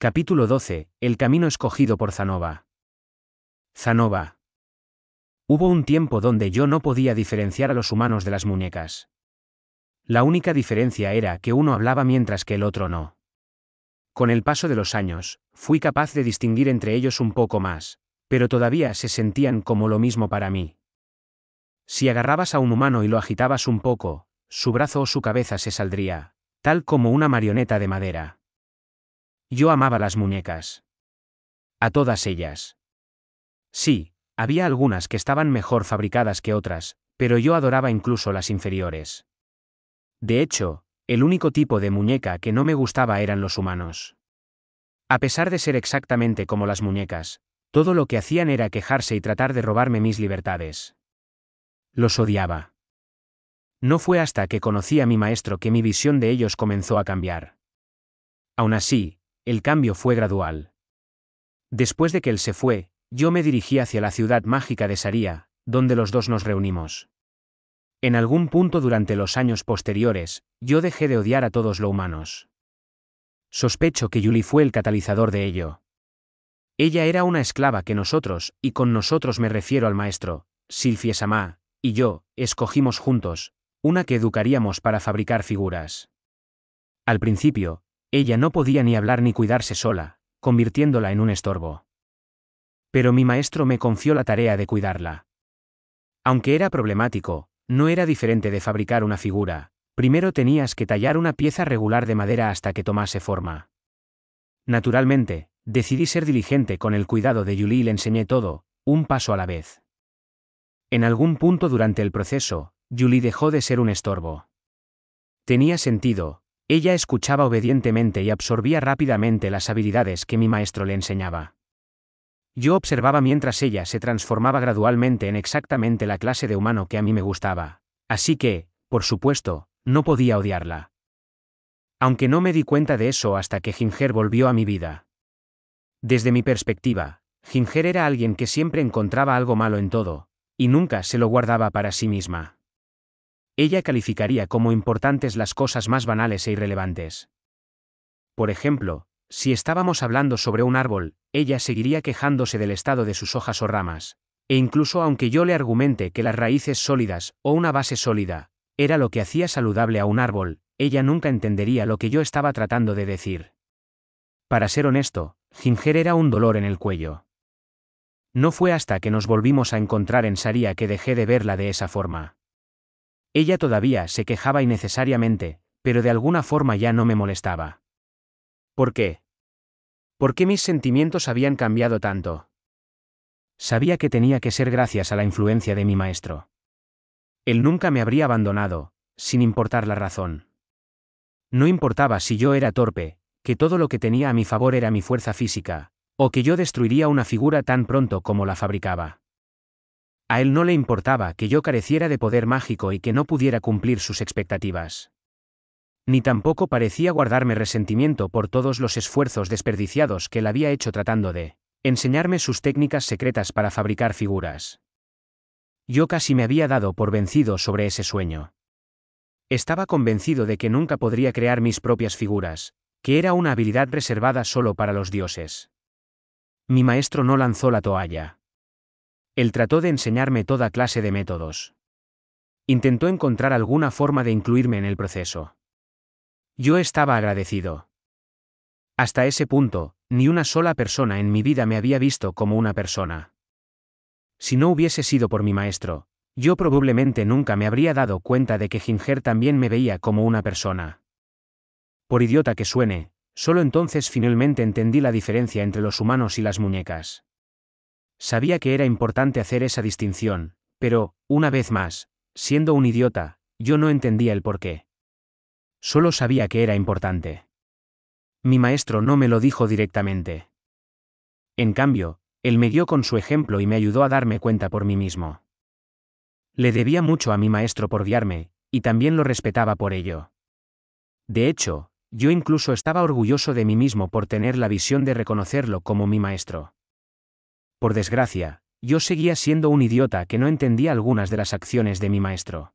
Capítulo 12. El camino escogido por Zanova. Zanova. Hubo un tiempo donde yo no podía diferenciar a los humanos de las muñecas. La única diferencia era que uno hablaba mientras que el otro no. Con el paso de los años, fui capaz de distinguir entre ellos un poco más, pero todavía se sentían como lo mismo para mí. Si agarrabas a un humano y lo agitabas un poco, su brazo o su cabeza se saldría, tal como una marioneta de madera. Yo amaba las muñecas. A todas ellas. Sí, había algunas que estaban mejor fabricadas que otras, pero yo adoraba incluso las inferiores. De hecho, el único tipo de muñeca que no me gustaba eran los humanos. A pesar de ser exactamente como las muñecas, todo lo que hacían era quejarse y tratar de robarme mis libertades. Los odiaba. No fue hasta que conocí a mi maestro que mi visión de ellos comenzó a cambiar. Aun así, el cambio fue gradual. Después de que él se fue, yo me dirigí hacia la ciudad mágica de Saría, donde los dos nos reunimos. En algún punto durante los años posteriores, yo dejé de odiar a todos los humanos. Sospecho que Yuli fue el catalizador de ello. Ella era una esclava que nosotros, y con nosotros me refiero al maestro, Silfie Samá, y yo, escogimos juntos, una que educaríamos para fabricar figuras. Al principio, ella no podía ni hablar ni cuidarse sola, convirtiéndola en un estorbo. Pero mi maestro me confió la tarea de cuidarla. Aunque era problemático, no era diferente de fabricar una figura, primero tenías que tallar una pieza regular de madera hasta que tomase forma. Naturalmente, decidí ser diligente con el cuidado de Yuli y le enseñé todo, un paso a la vez. En algún punto durante el proceso, Yuli dejó de ser un estorbo. Tenía sentido, ella escuchaba obedientemente y absorbía rápidamente las habilidades que mi maestro le enseñaba. Yo observaba mientras ella se transformaba gradualmente en exactamente la clase de humano que a mí me gustaba, así que, por supuesto, no podía odiarla. Aunque no me di cuenta de eso hasta que Ginger volvió a mi vida. Desde mi perspectiva, Ginger era alguien que siempre encontraba algo malo en todo, y nunca se lo guardaba para sí misma. Ella calificaría como importantes las cosas más banales e irrelevantes. Por ejemplo, si estábamos hablando sobre un árbol, ella seguiría quejándose del estado de sus hojas o ramas, e incluso aunque yo le argumente que las raíces sólidas, o una base sólida, era lo que hacía saludable a un árbol, ella nunca entendería lo que yo estaba tratando de decir. Para ser honesto, Ginger era un dolor en el cuello. No fue hasta que nos volvimos a encontrar en Saría que dejé de verla de esa forma. Ella todavía se quejaba innecesariamente, pero de alguna forma ya no me molestaba. ¿Por qué? ¿Por qué mis sentimientos habían cambiado tanto? Sabía que tenía que ser gracias a la influencia de mi maestro. Él nunca me habría abandonado, sin importar la razón. No importaba si yo era torpe, que todo lo que tenía a mi favor era mi fuerza física, o que yo destruiría una figura tan pronto como la fabricaba. A él no le importaba que yo careciera de poder mágico y que no pudiera cumplir sus expectativas. Ni tampoco parecía guardarme resentimiento por todos los esfuerzos desperdiciados que él había hecho tratando de enseñarme sus técnicas secretas para fabricar figuras. Yo casi me había dado por vencido sobre ese sueño. Estaba convencido de que nunca podría crear mis propias figuras, que era una habilidad reservada solo para los dioses. Mi maestro no lanzó la toalla. Él trató de enseñarme toda clase de métodos. Intentó encontrar alguna forma de incluirme en el proceso. Yo estaba agradecido. Hasta ese punto, ni una sola persona en mi vida me había visto como una persona. Si no hubiese sido por mi maestro, yo probablemente nunca me habría dado cuenta de que Ginger también me veía como una persona. Por idiota que suene, solo entonces finalmente entendí la diferencia entre los humanos y las muñecas. Sabía que era importante hacer esa distinción, pero, una vez más, siendo un idiota, yo no entendía el porqué. Solo sabía que era importante. Mi maestro no me lo dijo directamente. En cambio, él me dio con su ejemplo y me ayudó a darme cuenta por mí mismo. Le debía mucho a mi maestro por guiarme, y también lo respetaba por ello. De hecho, yo incluso estaba orgulloso de mí mismo por tener la visión de reconocerlo como mi maestro. Por desgracia, yo seguía siendo un idiota que no entendía algunas de las acciones de mi maestro.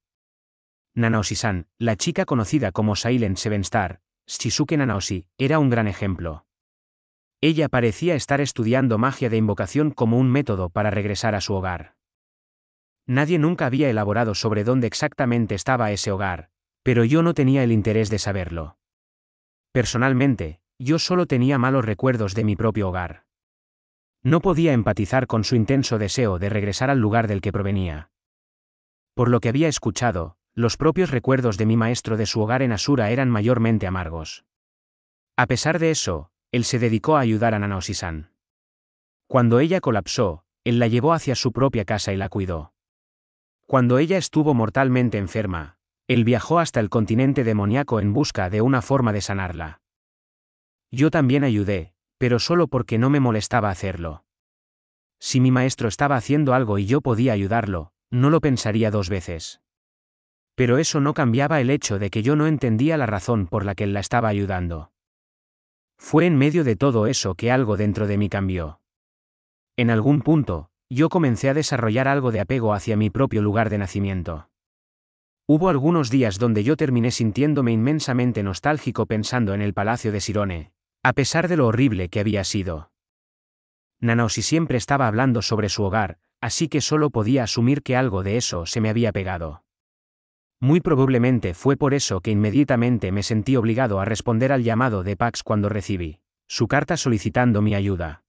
Nanaoshi-san, la chica conocida como Sailen Sevenstar, Star, Shizuke Nanaoshi, era un gran ejemplo. Ella parecía estar estudiando magia de invocación como un método para regresar a su hogar. Nadie nunca había elaborado sobre dónde exactamente estaba ese hogar, pero yo no tenía el interés de saberlo. Personalmente, yo solo tenía malos recuerdos de mi propio hogar. No podía empatizar con su intenso deseo de regresar al lugar del que provenía. Por lo que había escuchado, los propios recuerdos de mi maestro de su hogar en Asura eran mayormente amargos. A pesar de eso, él se dedicó a ayudar a Nanaosisan. Cuando ella colapsó, él la llevó hacia su propia casa y la cuidó. Cuando ella estuvo mortalmente enferma, él viajó hasta el continente demoníaco en busca de una forma de sanarla. Yo también ayudé, pero solo porque no me molestaba hacerlo. Si mi maestro estaba haciendo algo y yo podía ayudarlo, no lo pensaría dos veces. Pero eso no cambiaba el hecho de que yo no entendía la razón por la que él la estaba ayudando. Fue en medio de todo eso que algo dentro de mí cambió. En algún punto, yo comencé a desarrollar algo de apego hacia mi propio lugar de nacimiento. Hubo algunos días donde yo terminé sintiéndome inmensamente nostálgico pensando en el palacio de Sirone, a pesar de lo horrible que había sido. Nanaosi siempre estaba hablando sobre su hogar, así que solo podía asumir que algo de eso se me había pegado. Muy probablemente fue por eso que inmediatamente me sentí obligado a responder al llamado de Pax cuando recibí su carta solicitando mi ayuda.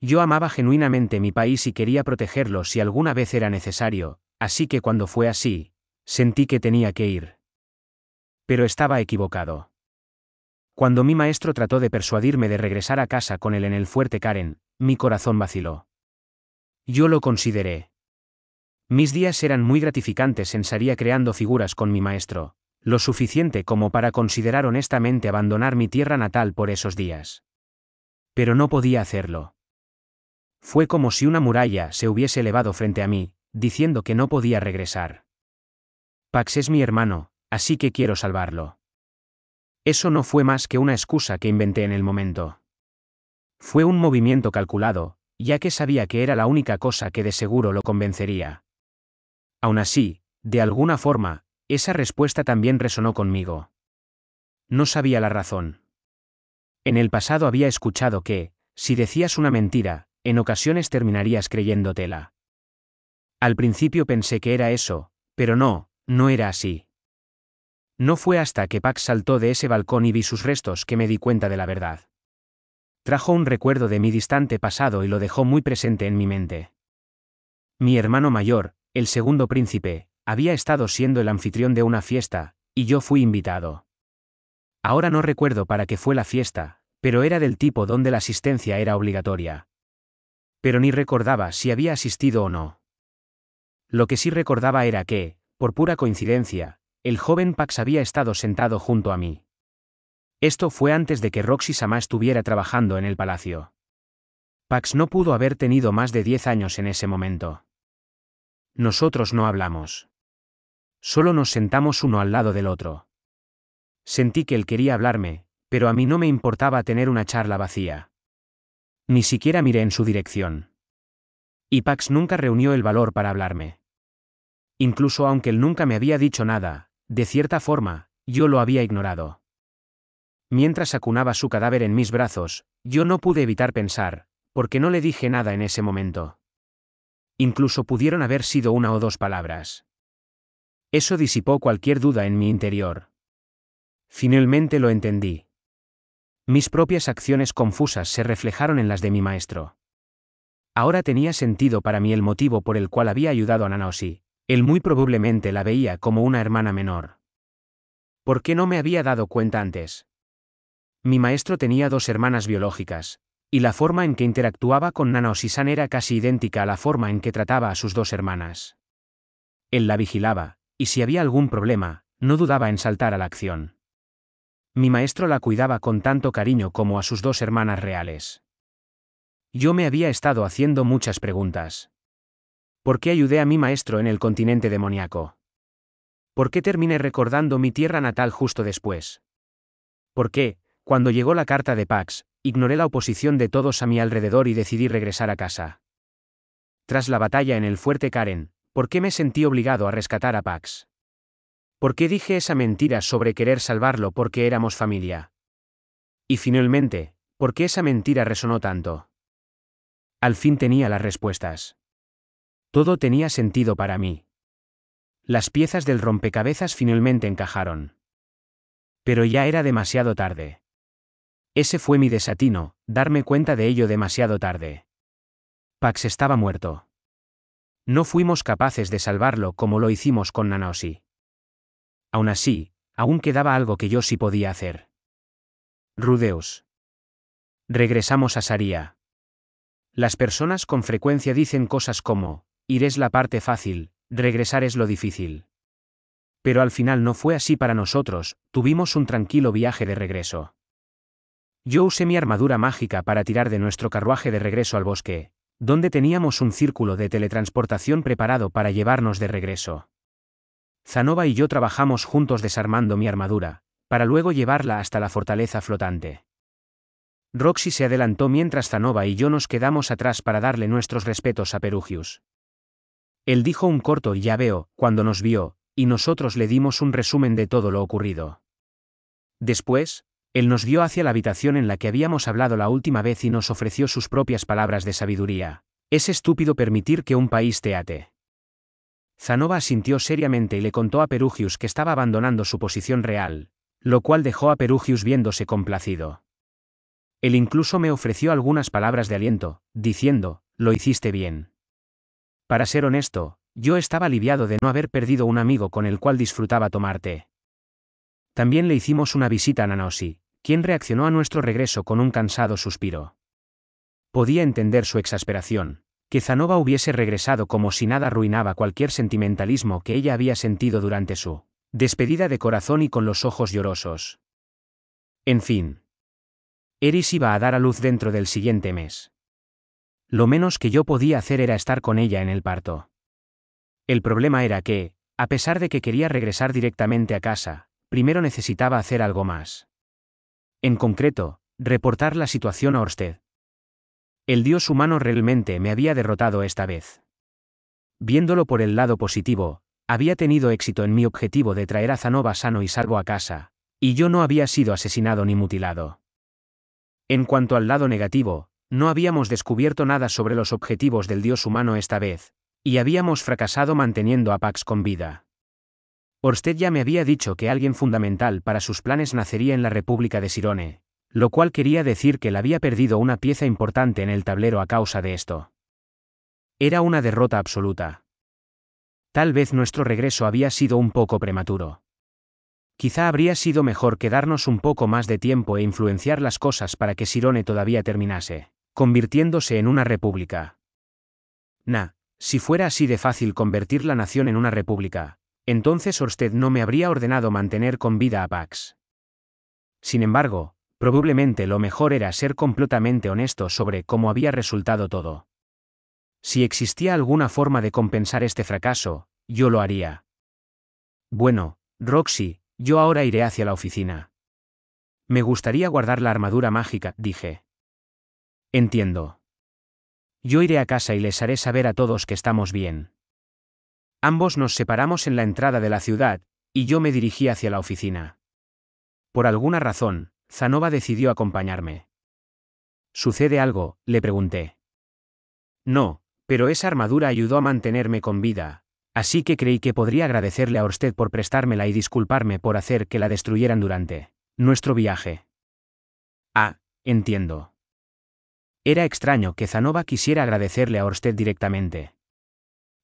Yo amaba genuinamente mi país y quería protegerlo si alguna vez era necesario, así que cuando fue así, sentí que tenía que ir. Pero estaba equivocado. Cuando mi maestro trató de persuadirme de regresar a casa con él en el fuerte Karen, mi corazón vaciló. Yo lo consideré. Mis días eran muy gratificantes en Saría creando figuras con mi maestro, lo suficiente como para considerar honestamente abandonar mi tierra natal por esos días. Pero no podía hacerlo. Fue como si una muralla se hubiese elevado frente a mí, diciendo que no podía regresar. Pax es mi hermano, así que quiero salvarlo. Eso no fue más que una excusa que inventé en el momento. Fue un movimiento calculado, ya que sabía que era la única cosa que de seguro lo convencería. Aún así, de alguna forma, esa respuesta también resonó conmigo. No sabía la razón. En el pasado había escuchado que, si decías una mentira, en ocasiones terminarías creyéndotela. Al principio pensé que era eso, pero no, no era así. No fue hasta que Pax saltó de ese balcón y vi sus restos que me di cuenta de la verdad. Trajo un recuerdo de mi distante pasado y lo dejó muy presente en mi mente. Mi hermano mayor, el segundo príncipe, había estado siendo el anfitrión de una fiesta, y yo fui invitado. Ahora no recuerdo para qué fue la fiesta, pero era del tipo donde la asistencia era obligatoria. Pero ni recordaba si había asistido o no. Lo que sí recordaba era que, por pura coincidencia, el joven Pax había estado sentado junto a mí. Esto fue antes de que Roxy Sama estuviera trabajando en el palacio. Pax no pudo haber tenido más de diez años en ese momento. Nosotros no hablamos. Solo nos sentamos uno al lado del otro. Sentí que él quería hablarme, pero a mí no me importaba tener una charla vacía. Ni siquiera miré en su dirección. Y Pax nunca reunió el valor para hablarme. Incluso aunque él nunca me había dicho nada, de cierta forma, yo lo había ignorado. Mientras acunaba su cadáver en mis brazos, yo no pude evitar pensar, porque no le dije nada en ese momento. Incluso pudieron haber sido una o dos palabras. Eso disipó cualquier duda en mi interior. Finalmente lo entendí. Mis propias acciones confusas se reflejaron en las de mi maestro. Ahora tenía sentido para mí el motivo por el cual había ayudado a Nanaosí. Él muy probablemente la veía como una hermana menor. ¿Por qué no me había dado cuenta antes? Mi maestro tenía dos hermanas biológicas, y la forma en que interactuaba con Nana Osisan era casi idéntica a la forma en que trataba a sus dos hermanas. Él la vigilaba, y si había algún problema, no dudaba en saltar a la acción. Mi maestro la cuidaba con tanto cariño como a sus dos hermanas reales. Yo me había estado haciendo muchas preguntas. ¿Por qué ayudé a mi maestro en el continente demoníaco? ¿Por qué terminé recordando mi tierra natal justo después? ¿Por qué, cuando llegó la carta de Pax, ignoré la oposición de todos a mi alrededor y decidí regresar a casa? Tras la batalla en el fuerte Karen, ¿por qué me sentí obligado a rescatar a Pax? ¿Por qué dije esa mentira sobre querer salvarlo porque éramos familia? Y finalmente, ¿por qué esa mentira resonó tanto? Al fin tenía las respuestas. Todo tenía sentido para mí. Las piezas del rompecabezas finalmente encajaron. Pero ya era demasiado tarde. Ese fue mi desatino, darme cuenta de ello demasiado tarde. Pax estaba muerto. No fuimos capaces de salvarlo como lo hicimos con Nanaosi. Aún así, aún quedaba algo que yo sí podía hacer. Rudeus. Regresamos a Saría. Las personas con frecuencia dicen cosas como, Ir es la parte fácil, regresar es lo difícil. Pero al final no fue así para nosotros, tuvimos un tranquilo viaje de regreso. Yo usé mi armadura mágica para tirar de nuestro carruaje de regreso al bosque, donde teníamos un círculo de teletransportación preparado para llevarnos de regreso. Zanova y yo trabajamos juntos desarmando mi armadura, para luego llevarla hasta la fortaleza flotante. Roxy se adelantó mientras Zanova y yo nos quedamos atrás para darle nuestros respetos a Perugius. Él dijo un corto ya veo, cuando nos vio, y nosotros le dimos un resumen de todo lo ocurrido. Después, él nos vio hacia la habitación en la que habíamos hablado la última vez y nos ofreció sus propias palabras de sabiduría. Es estúpido permitir que un país te ate. Zanova asintió seriamente y le contó a Perugius que estaba abandonando su posición real, lo cual dejó a Perugius viéndose complacido. Él incluso me ofreció algunas palabras de aliento, diciendo, lo hiciste bien. Para ser honesto, yo estaba aliviado de no haber perdido un amigo con el cual disfrutaba tomarte. También le hicimos una visita a Nanosi, quien reaccionó a nuestro regreso con un cansado suspiro. Podía entender su exasperación, que Zanova hubiese regresado como si nada arruinaba cualquier sentimentalismo que ella había sentido durante su despedida de corazón y con los ojos llorosos. En fin. Eris iba a dar a luz dentro del siguiente mes. Lo menos que yo podía hacer era estar con ella en el parto. El problema era que, a pesar de que quería regresar directamente a casa, primero necesitaba hacer algo más. En concreto, reportar la situación a usted. El dios humano realmente me había derrotado esta vez. Viéndolo por el lado positivo, había tenido éxito en mi objetivo de traer a Zanova sano y salvo a casa, y yo no había sido asesinado ni mutilado. En cuanto al lado negativo, no habíamos descubierto nada sobre los objetivos del dios humano esta vez, y habíamos fracasado manteniendo a Pax con vida. Orsted ya me había dicho que alguien fundamental para sus planes nacería en la República de Sirone, lo cual quería decir que él había perdido una pieza importante en el tablero a causa de esto. Era una derrota absoluta. Tal vez nuestro regreso había sido un poco prematuro. Quizá habría sido mejor quedarnos un poco más de tiempo e influenciar las cosas para que Sirone todavía terminase convirtiéndose en una república. na si fuera así de fácil convertir la nación en una república, entonces usted no me habría ordenado mantener con vida a Pax. Sin embargo, probablemente lo mejor era ser completamente honesto sobre cómo había resultado todo. Si existía alguna forma de compensar este fracaso, yo lo haría. Bueno, Roxy, yo ahora iré hacia la oficina. Me gustaría guardar la armadura mágica, dije. Entiendo. Yo iré a casa y les haré saber a todos que estamos bien. Ambos nos separamos en la entrada de la ciudad, y yo me dirigí hacia la oficina. Por alguna razón, Zanova decidió acompañarme. ¿Sucede algo? le pregunté. No, pero esa armadura ayudó a mantenerme con vida, así que creí que podría agradecerle a usted por prestármela y disculparme por hacer que la destruyeran durante nuestro viaje. Ah, entiendo. Era extraño que Zanova quisiera agradecerle a Orsted directamente.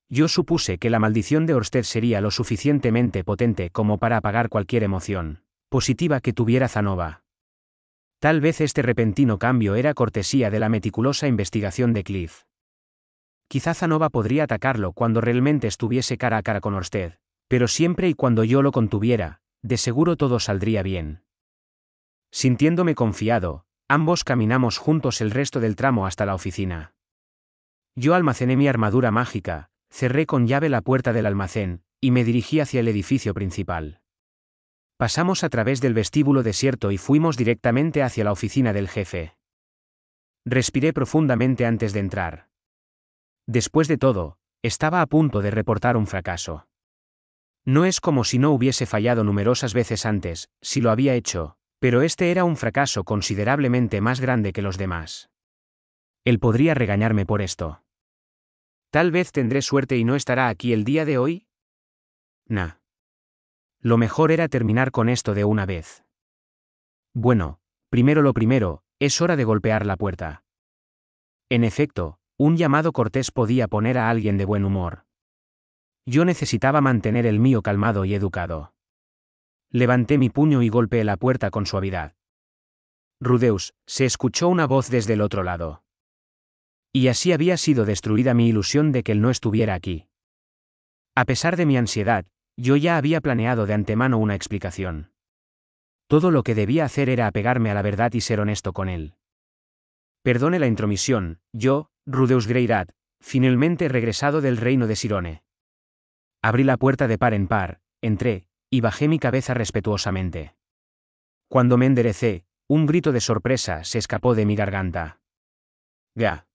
Yo supuse que la maldición de Orsted sería lo suficientemente potente como para apagar cualquier emoción positiva que tuviera Zanova. Tal vez este repentino cambio era cortesía de la meticulosa investigación de Cliff. Quizá Zanova podría atacarlo cuando realmente estuviese cara a cara con Orsted, pero siempre y cuando yo lo contuviera, de seguro todo saldría bien. Sintiéndome confiado, Ambos caminamos juntos el resto del tramo hasta la oficina. Yo almacené mi armadura mágica, cerré con llave la puerta del almacén, y me dirigí hacia el edificio principal. Pasamos a través del vestíbulo desierto y fuimos directamente hacia la oficina del jefe. Respiré profundamente antes de entrar. Después de todo, estaba a punto de reportar un fracaso. No es como si no hubiese fallado numerosas veces antes, si lo había hecho, pero este era un fracaso considerablemente más grande que los demás. Él podría regañarme por esto. Tal vez tendré suerte y no estará aquí el día de hoy. Nah. Lo mejor era terminar con esto de una vez. Bueno, primero lo primero, es hora de golpear la puerta. En efecto, un llamado cortés podía poner a alguien de buen humor. Yo necesitaba mantener el mío calmado y educado. Levanté mi puño y golpeé la puerta con suavidad. Rudeus, se escuchó una voz desde el otro lado. Y así había sido destruida mi ilusión de que él no estuviera aquí. A pesar de mi ansiedad, yo ya había planeado de antemano una explicación. Todo lo que debía hacer era apegarme a la verdad y ser honesto con él. Perdone la intromisión, yo, Rudeus Greirat, finalmente regresado del reino de Sirone. Abrí la puerta de par en par, entré, y bajé mi cabeza respetuosamente. Cuando me enderecé, un grito de sorpresa se escapó de mi garganta. Ya.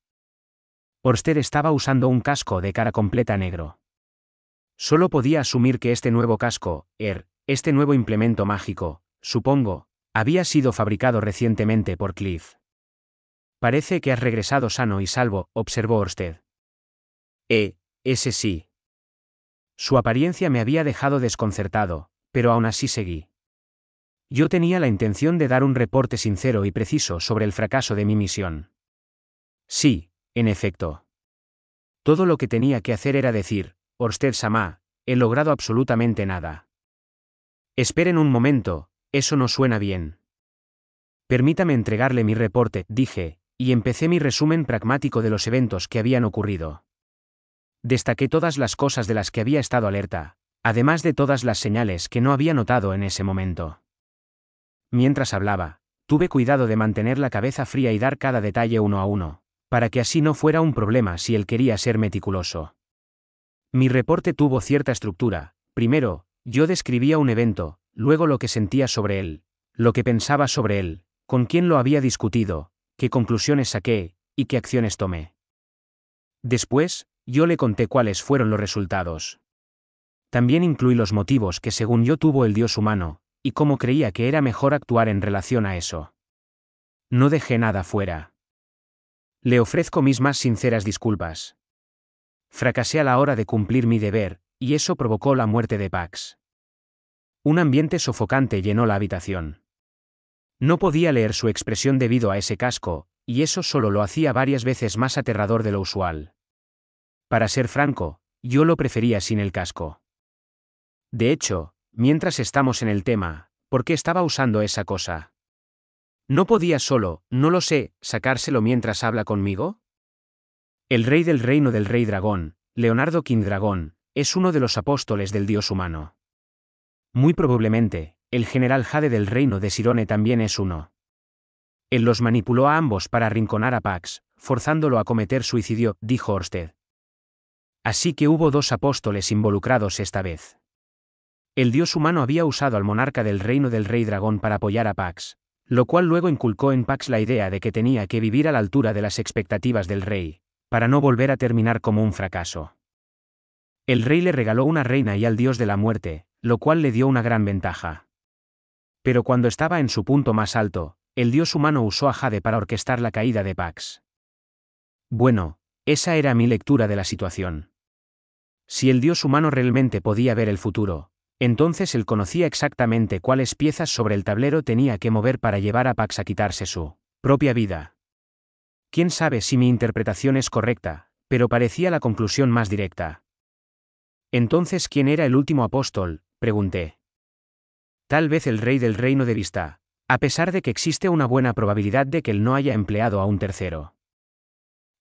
Orsted estaba usando un casco de cara completa negro. Solo podía asumir que este nuevo casco, ER, este nuevo implemento mágico, supongo, había sido fabricado recientemente por Cliff. Parece que has regresado sano y salvo, observó Orsted. Eh, ese sí. Su apariencia me había dejado desconcertado, pero aún así seguí. Yo tenía la intención de dar un reporte sincero y preciso sobre el fracaso de mi misión. Sí, en efecto. Todo lo que tenía que hacer era decir, Orsted Sama, he logrado absolutamente nada. Esperen un momento, eso no suena bien. Permítame entregarle mi reporte, dije, y empecé mi resumen pragmático de los eventos que habían ocurrido. Destaqué todas las cosas de las que había estado alerta, además de todas las señales que no había notado en ese momento. Mientras hablaba, tuve cuidado de mantener la cabeza fría y dar cada detalle uno a uno, para que así no fuera un problema si él quería ser meticuloso. Mi reporte tuvo cierta estructura. Primero, yo describía un evento, luego lo que sentía sobre él, lo que pensaba sobre él, con quién lo había discutido, qué conclusiones saqué, y qué acciones tomé. Después, yo le conté cuáles fueron los resultados. También incluí los motivos que según yo tuvo el dios humano, y cómo creía que era mejor actuar en relación a eso. No dejé nada fuera. Le ofrezco mis más sinceras disculpas. Fracasé a la hora de cumplir mi deber, y eso provocó la muerte de Pax. Un ambiente sofocante llenó la habitación. No podía leer su expresión debido a ese casco, y eso solo lo hacía varias veces más aterrador de lo usual. Para ser franco, yo lo prefería sin el casco. De hecho, mientras estamos en el tema, ¿por qué estaba usando esa cosa? ¿No podía solo, no lo sé, sacárselo mientras habla conmigo? El rey del reino del rey dragón, Leonardo King Dragón, es uno de los apóstoles del dios humano. Muy probablemente, el general Jade del reino de Sirone también es uno. Él los manipuló a ambos para arrinconar a Pax, forzándolo a cometer suicidio, dijo Orsted. Así que hubo dos apóstoles involucrados esta vez. El dios humano había usado al monarca del reino del rey dragón para apoyar a Pax, lo cual luego inculcó en Pax la idea de que tenía que vivir a la altura de las expectativas del rey, para no volver a terminar como un fracaso. El rey le regaló una reina y al dios de la muerte, lo cual le dio una gran ventaja. Pero cuando estaba en su punto más alto, el dios humano usó a Jade para orquestar la caída de Pax. Bueno, esa era mi lectura de la situación. Si el Dios humano realmente podía ver el futuro, entonces él conocía exactamente cuáles piezas sobre el tablero tenía que mover para llevar a Pax a quitarse su propia vida. Quién sabe si mi interpretación es correcta, pero parecía la conclusión más directa. Entonces, ¿quién era el último apóstol? pregunté. Tal vez el rey del reino de vista, a pesar de que existe una buena probabilidad de que él no haya empleado a un tercero.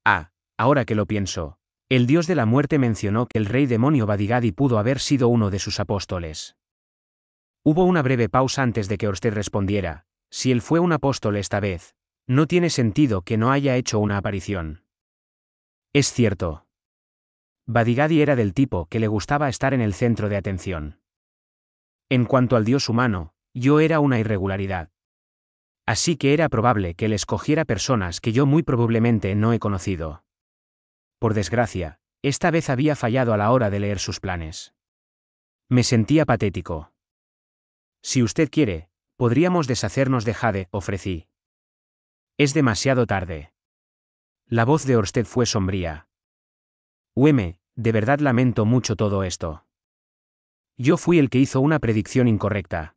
Ah, ahora que lo pienso, el dios de la muerte mencionó que el rey demonio Badigadi pudo haber sido uno de sus apóstoles. Hubo una breve pausa antes de que usted respondiera, si él fue un apóstol esta vez, no tiene sentido que no haya hecho una aparición. Es cierto. Badigadi era del tipo que le gustaba estar en el centro de atención. En cuanto al dios humano, yo era una irregularidad. Así que era probable que él escogiera personas que yo muy probablemente no he conocido. Por desgracia, esta vez había fallado a la hora de leer sus planes. Me sentía patético. Si usted quiere, podríamos deshacernos de Jade, ofrecí. Es demasiado tarde. La voz de Orsted fue sombría. Hueme, de verdad lamento mucho todo esto. Yo fui el que hizo una predicción incorrecta.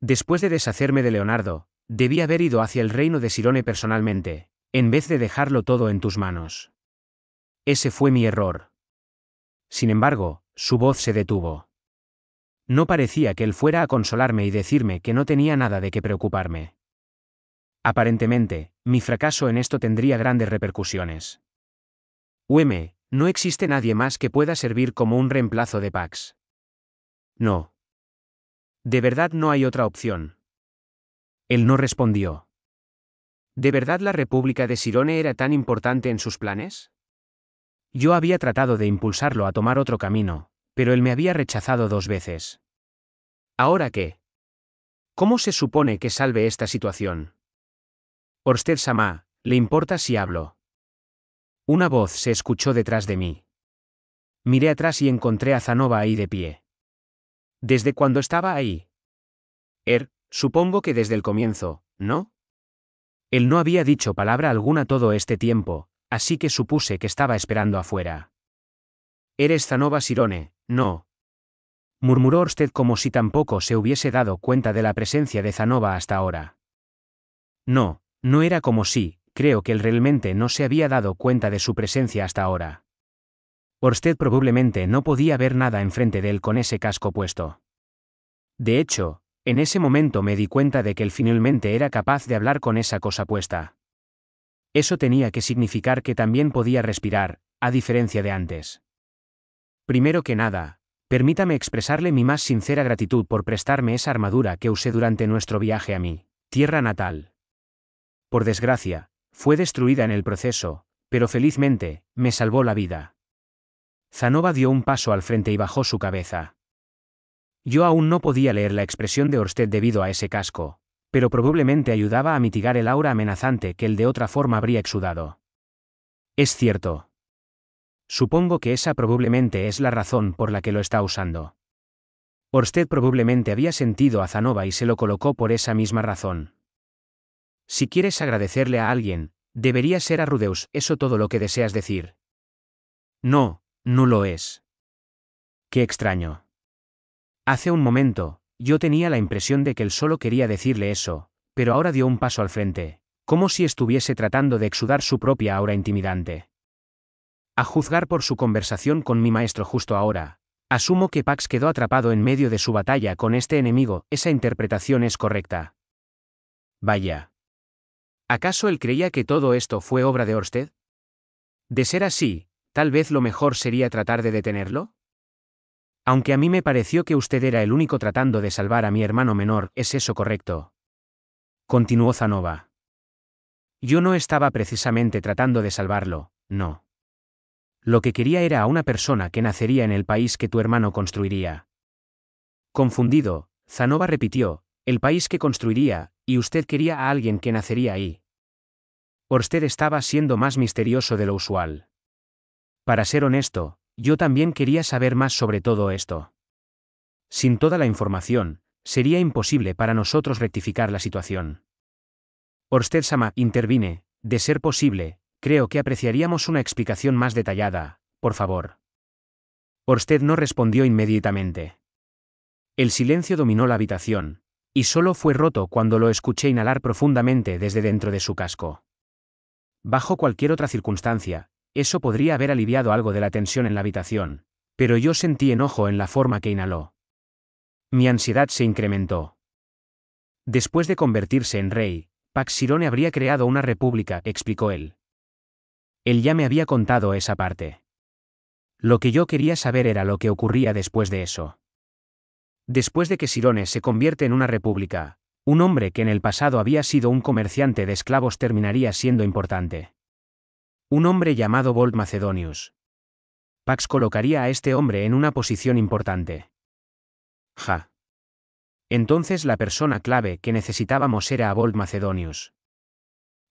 Después de deshacerme de Leonardo, debí haber ido hacia el reino de Sirone personalmente, en vez de dejarlo todo en tus manos. Ese fue mi error. Sin embargo, su voz se detuvo. No parecía que él fuera a consolarme y decirme que no tenía nada de qué preocuparme. Aparentemente, mi fracaso en esto tendría grandes repercusiones. UM, no existe nadie más que pueda servir como un reemplazo de Pax. No. De verdad no hay otra opción. Él no respondió. ¿De verdad la República de Sirone era tan importante en sus planes? Yo había tratado de impulsarlo a tomar otro camino, pero él me había rechazado dos veces. ¿Ahora qué? ¿Cómo se supone que salve esta situación? Orsted Sama, ¿le importa si hablo? Una voz se escuchó detrás de mí. Miré atrás y encontré a Zanova ahí de pie. ¿Desde cuándo estaba ahí? Er, supongo que desde el comienzo, ¿no? Él no había dicho palabra alguna todo este tiempo, así que supuse que estaba esperando afuera. Eres Zanova Sirone, no. Murmuró usted como si tampoco se hubiese dado cuenta de la presencia de Zanova hasta ahora. No, no era como si, creo que él realmente no se había dado cuenta de su presencia hasta ahora. Orsted probablemente no podía ver nada enfrente de él con ese casco puesto. De hecho, en ese momento me di cuenta de que él finalmente era capaz de hablar con esa cosa puesta. Eso tenía que significar que también podía respirar, a diferencia de antes. Primero que nada, permítame expresarle mi más sincera gratitud por prestarme esa armadura que usé durante nuestro viaje a mi tierra natal. Por desgracia, fue destruida en el proceso, pero felizmente, me salvó la vida. Zanova dio un paso al frente y bajó su cabeza. Yo aún no podía leer la expresión de Orsted debido a ese casco, pero probablemente ayudaba a mitigar el aura amenazante que él de otra forma habría exudado. Es cierto. Supongo que esa probablemente es la razón por la que lo está usando. Orsted probablemente había sentido a Zanova y se lo colocó por esa misma razón. Si quieres agradecerle a alguien, debería ser a Rudeus, eso todo lo que deseas decir. No, no lo es. Qué extraño. Hace un momento, yo tenía la impresión de que él solo quería decirle eso, pero ahora dio un paso al frente, como si estuviese tratando de exudar su propia aura intimidante. A juzgar por su conversación con mi maestro justo ahora, asumo que Pax quedó atrapado en medio de su batalla con este enemigo, esa interpretación es correcta. Vaya. ¿Acaso él creía que todo esto fue obra de Orsted? De ser así, tal vez lo mejor sería tratar de detenerlo. Aunque a mí me pareció que usted era el único tratando de salvar a mi hermano menor, ¿es eso correcto? Continuó Zanova. Yo no estaba precisamente tratando de salvarlo, no. Lo que quería era a una persona que nacería en el país que tu hermano construiría. Confundido, Zanova repitió, el país que construiría, y usted quería a alguien que nacería ahí. Orsted estaba siendo más misterioso de lo usual. Para ser honesto, yo también quería saber más sobre todo esto. Sin toda la información, sería imposible para nosotros rectificar la situación. Orsted Sama intervine, de ser posible, creo que apreciaríamos una explicación más detallada, por favor. Orsted no respondió inmediatamente. El silencio dominó la habitación, y solo fue roto cuando lo escuché inhalar profundamente desde dentro de su casco. Bajo cualquier otra circunstancia, eso podría haber aliviado algo de la tensión en la habitación, pero yo sentí enojo en la forma que inhaló. Mi ansiedad se incrementó. Después de convertirse en rey, Paxirone habría creado una república, explicó él. Él ya me había contado esa parte. Lo que yo quería saber era lo que ocurría después de eso. Después de que Sirone se convierte en una república, un hombre que en el pasado había sido un comerciante de esclavos terminaría siendo importante. Un hombre llamado Volt Macedonius. Pax colocaría a este hombre en una posición importante. Ja. Entonces la persona clave que necesitábamos era a Volt Macedonius.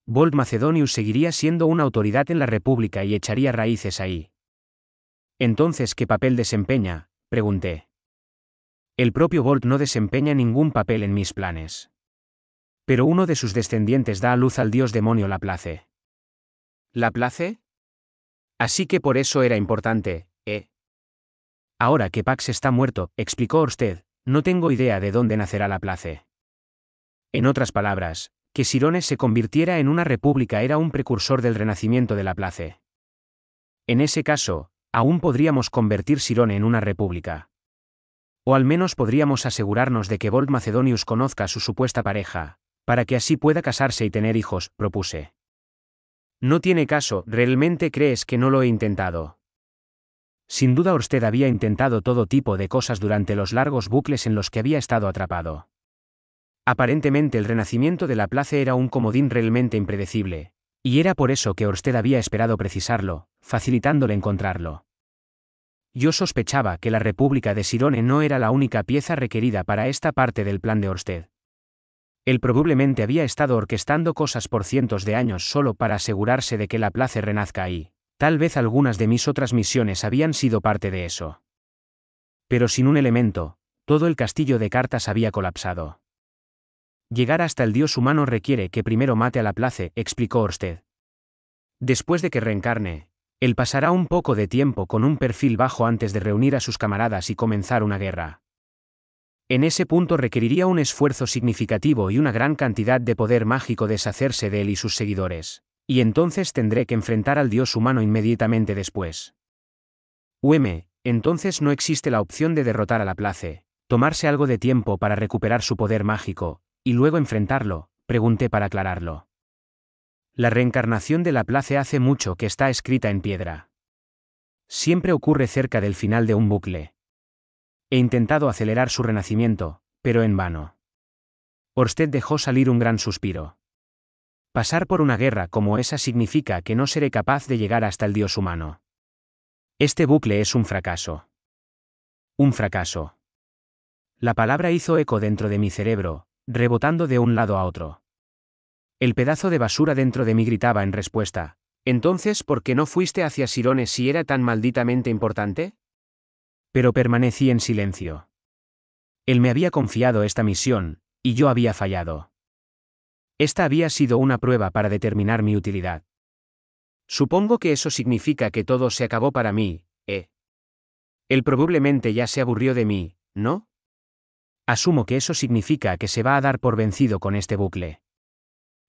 Bold Macedonius seguiría siendo una autoridad en la República y echaría raíces ahí. Entonces, ¿qué papel desempeña? pregunté. El propio Bolt no desempeña ningún papel en mis planes. Pero uno de sus descendientes da a luz al dios demonio place. ¿La place? Así que por eso era importante, ¿eh? Ahora que Pax está muerto, explicó usted, no tengo idea de dónde nacerá la place. En otras palabras, que Sirones se convirtiera en una república era un precursor del renacimiento de la place. En ese caso, aún podríamos convertir Sirone en una república. O al menos podríamos asegurarnos de que Bold Macedonius conozca a su supuesta pareja, para que así pueda casarse y tener hijos, propuse. No tiene caso, ¿realmente crees que no lo he intentado? Sin duda usted había intentado todo tipo de cosas durante los largos bucles en los que había estado atrapado. Aparentemente el renacimiento de la plaza era un comodín realmente impredecible, y era por eso que usted había esperado precisarlo, facilitándole encontrarlo. Yo sospechaba que la República de Sirone no era la única pieza requerida para esta parte del plan de Orsted, él probablemente había estado orquestando cosas por cientos de años solo para asegurarse de que la place renazca ahí. tal vez algunas de mis otras misiones habían sido parte de eso. Pero sin un elemento, todo el castillo de cartas había colapsado. Llegar hasta el dios humano requiere que primero mate a la place, explicó Orsted. Después de que reencarne, él pasará un poco de tiempo con un perfil bajo antes de reunir a sus camaradas y comenzar una guerra. En ese punto requeriría un esfuerzo significativo y una gran cantidad de poder mágico deshacerse de él y sus seguidores, y entonces tendré que enfrentar al dios humano inmediatamente después. UM, entonces no existe la opción de derrotar a la place, tomarse algo de tiempo para recuperar su poder mágico, y luego enfrentarlo, pregunté para aclararlo. La reencarnación de la place hace mucho que está escrita en piedra. Siempre ocurre cerca del final de un bucle, He intentado acelerar su renacimiento, pero en vano. Orsted dejó salir un gran suspiro. Pasar por una guerra como esa significa que no seré capaz de llegar hasta el dios humano. Este bucle es un fracaso. Un fracaso. La palabra hizo eco dentro de mi cerebro, rebotando de un lado a otro. El pedazo de basura dentro de mí gritaba en respuesta. Entonces, ¿por qué no fuiste hacia Sirones si era tan malditamente importante? pero permanecí en silencio. Él me había confiado esta misión, y yo había fallado. Esta había sido una prueba para determinar mi utilidad. Supongo que eso significa que todo se acabó para mí, ¿eh? Él probablemente ya se aburrió de mí, ¿no? Asumo que eso significa que se va a dar por vencido con este bucle.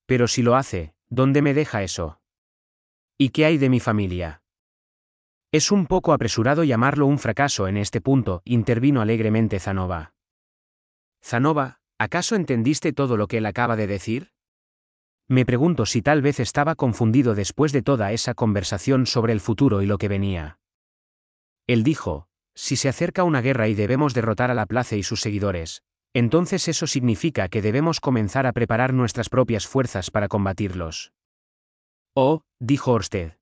Pero si lo hace, ¿dónde me deja eso? ¿Y qué hay de mi familia? Es un poco apresurado llamarlo un fracaso en este punto, intervino alegremente Zanova. Zanova, ¿acaso entendiste todo lo que él acaba de decir? Me pregunto si tal vez estaba confundido después de toda esa conversación sobre el futuro y lo que venía. Él dijo, si se acerca una guerra y debemos derrotar a la plaza y sus seguidores, entonces eso significa que debemos comenzar a preparar nuestras propias fuerzas para combatirlos. Oh, dijo Orsted.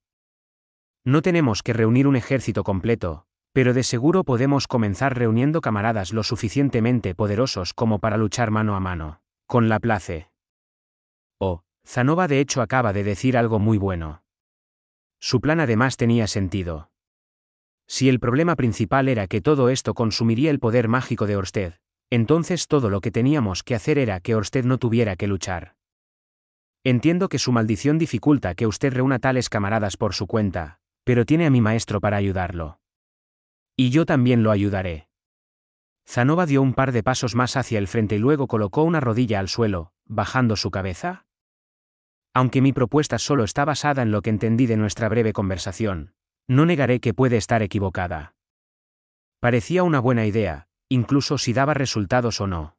No tenemos que reunir un ejército completo, pero de seguro podemos comenzar reuniendo camaradas lo suficientemente poderosos como para luchar mano a mano, con la place. Oh, Zanova de hecho acaba de decir algo muy bueno. Su plan además tenía sentido. Si el problema principal era que todo esto consumiría el poder mágico de Orsted, entonces todo lo que teníamos que hacer era que Orsted no tuviera que luchar. Entiendo que su maldición dificulta que usted reúna tales camaradas por su cuenta, pero tiene a mi maestro para ayudarlo. Y yo también lo ayudaré. Zanova dio un par de pasos más hacia el frente y luego colocó una rodilla al suelo, bajando su cabeza. Aunque mi propuesta solo está basada en lo que entendí de nuestra breve conversación, no negaré que puede estar equivocada. Parecía una buena idea, incluso si daba resultados o no.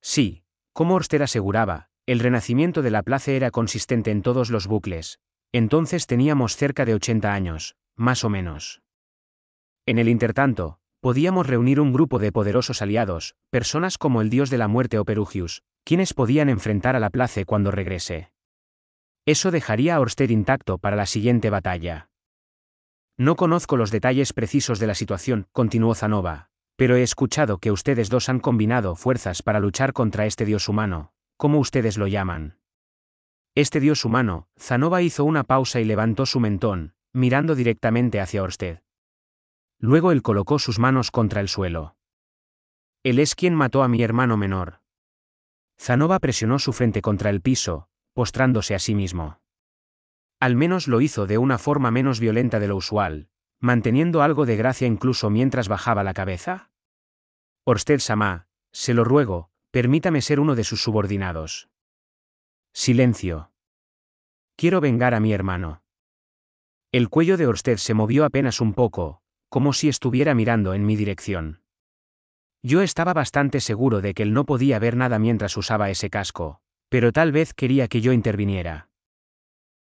Sí, como Orster aseguraba, el renacimiento de la plaza era consistente en todos los bucles, entonces teníamos cerca de 80 años, más o menos. En el intertanto, podíamos reunir un grupo de poderosos aliados, personas como el dios de la muerte o Perugius, quienes podían enfrentar a la place cuando regrese. Eso dejaría a Orsted intacto para la siguiente batalla. No conozco los detalles precisos de la situación, continuó Zanova, pero he escuchado que ustedes dos han combinado fuerzas para luchar contra este dios humano, como ustedes lo llaman. Este dio su mano, Zanova hizo una pausa y levantó su mentón, mirando directamente hacia Orsted. Luego él colocó sus manos contra el suelo. Él es quien mató a mi hermano menor. Zanova presionó su frente contra el piso, postrándose a sí mismo. Al menos lo hizo de una forma menos violenta de lo usual, manteniendo algo de gracia incluso mientras bajaba la cabeza. Orsted Samá, se lo ruego, permítame ser uno de sus subordinados. Silencio. Quiero vengar a mi hermano. El cuello de Orsted se movió apenas un poco, como si estuviera mirando en mi dirección. Yo estaba bastante seguro de que él no podía ver nada mientras usaba ese casco, pero tal vez quería que yo interviniera.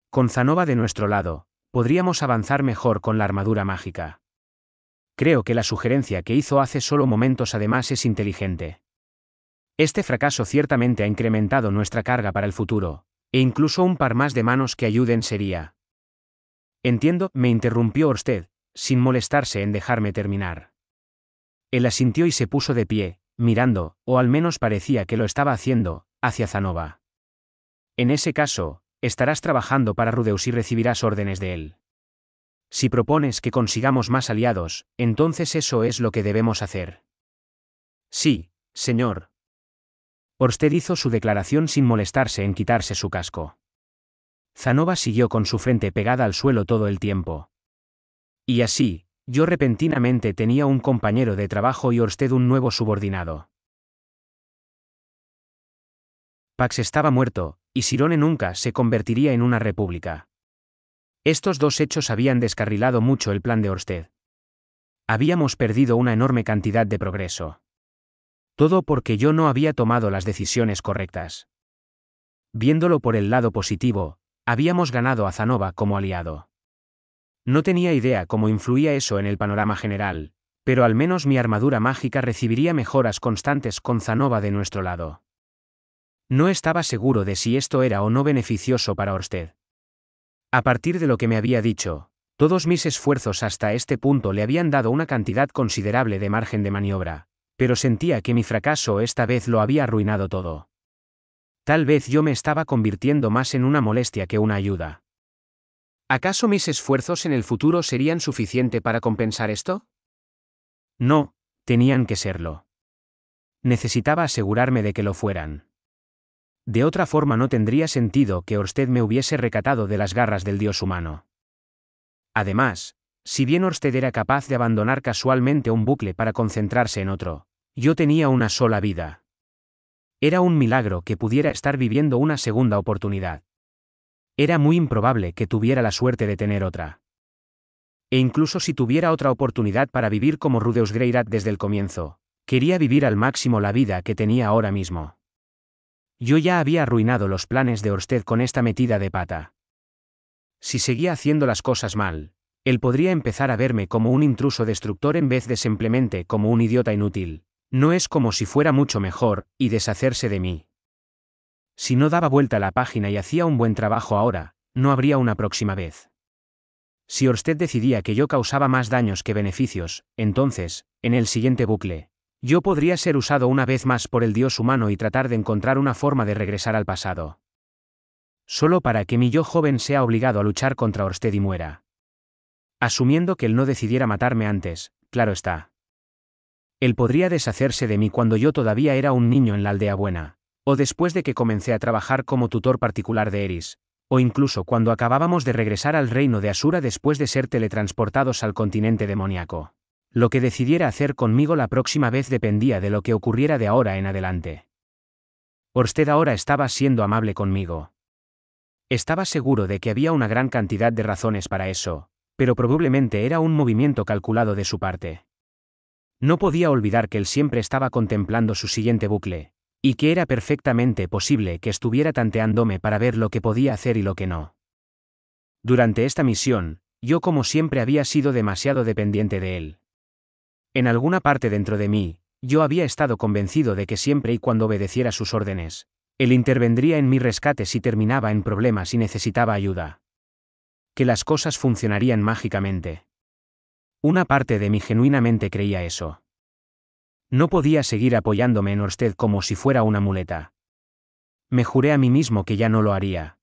Con Zanova de nuestro lado, podríamos avanzar mejor con la armadura mágica. Creo que la sugerencia que hizo hace solo momentos además es inteligente. Este fracaso ciertamente ha incrementado nuestra carga para el futuro, e incluso un par más de manos que ayuden sería. Entiendo, me interrumpió usted, sin molestarse en dejarme terminar. Él asintió y se puso de pie, mirando, o al menos parecía que lo estaba haciendo, hacia Zanova. En ese caso, estarás trabajando para Rudeus y recibirás órdenes de él. Si propones que consigamos más aliados, entonces eso es lo que debemos hacer. Sí, señor, Orsted hizo su declaración sin molestarse en quitarse su casco. Zanova siguió con su frente pegada al suelo todo el tiempo. Y así, yo repentinamente tenía un compañero de trabajo y Orsted un nuevo subordinado. Pax estaba muerto, y Sirone nunca se convertiría en una república. Estos dos hechos habían descarrilado mucho el plan de Orsted. Habíamos perdido una enorme cantidad de progreso. Todo porque yo no había tomado las decisiones correctas. Viéndolo por el lado positivo, habíamos ganado a Zanova como aliado. No tenía idea cómo influía eso en el panorama general, pero al menos mi armadura mágica recibiría mejoras constantes con Zanova de nuestro lado. No estaba seguro de si esto era o no beneficioso para usted. A partir de lo que me había dicho, todos mis esfuerzos hasta este punto le habían dado una cantidad considerable de margen de maniobra, pero sentía que mi fracaso esta vez lo había arruinado todo. Tal vez yo me estaba convirtiendo más en una molestia que una ayuda. ¿Acaso mis esfuerzos en el futuro serían suficiente para compensar esto? No, tenían que serlo. Necesitaba asegurarme de que lo fueran. De otra forma no tendría sentido que Orsted me hubiese recatado de las garras del dios humano. Además, si bien usted era capaz de abandonar casualmente un bucle para concentrarse en otro, yo tenía una sola vida. Era un milagro que pudiera estar viviendo una segunda oportunidad. Era muy improbable que tuviera la suerte de tener otra. E incluso si tuviera otra oportunidad para vivir como Rudeus Greirat desde el comienzo, quería vivir al máximo la vida que tenía ahora mismo. Yo ya había arruinado los planes de Orsted con esta metida de pata. Si seguía haciendo las cosas mal, él podría empezar a verme como un intruso destructor en vez de simplemente como un idiota inútil, no es como si fuera mucho mejor, y deshacerse de mí. Si no daba vuelta la página y hacía un buen trabajo ahora, no habría una próxima vez. Si usted decidía que yo causaba más daños que beneficios, entonces, en el siguiente bucle, yo podría ser usado una vez más por el dios humano y tratar de encontrar una forma de regresar al pasado. Solo para que mi yo joven sea obligado a luchar contra usted y muera. Asumiendo que él no decidiera matarme antes, claro está. Él podría deshacerse de mí cuando yo todavía era un niño en la aldea buena, o después de que comencé a trabajar como tutor particular de Eris, o incluso cuando acabábamos de regresar al reino de Asura después de ser teletransportados al continente demoníaco. Lo que decidiera hacer conmigo la próxima vez dependía de lo que ocurriera de ahora en adelante. Orsted ahora estaba siendo amable conmigo. Estaba seguro de que había una gran cantidad de razones para eso, pero probablemente era un movimiento calculado de su parte. No podía olvidar que él siempre estaba contemplando su siguiente bucle, y que era perfectamente posible que estuviera tanteándome para ver lo que podía hacer y lo que no. Durante esta misión, yo como siempre había sido demasiado dependiente de él. En alguna parte dentro de mí, yo había estado convencido de que siempre y cuando obedeciera sus órdenes, él intervendría en mi rescate si terminaba en problemas y necesitaba ayuda. Que las cosas funcionarían mágicamente. Una parte de mí genuinamente creía eso. No podía seguir apoyándome en usted como si fuera una muleta. Me juré a mí mismo que ya no lo haría.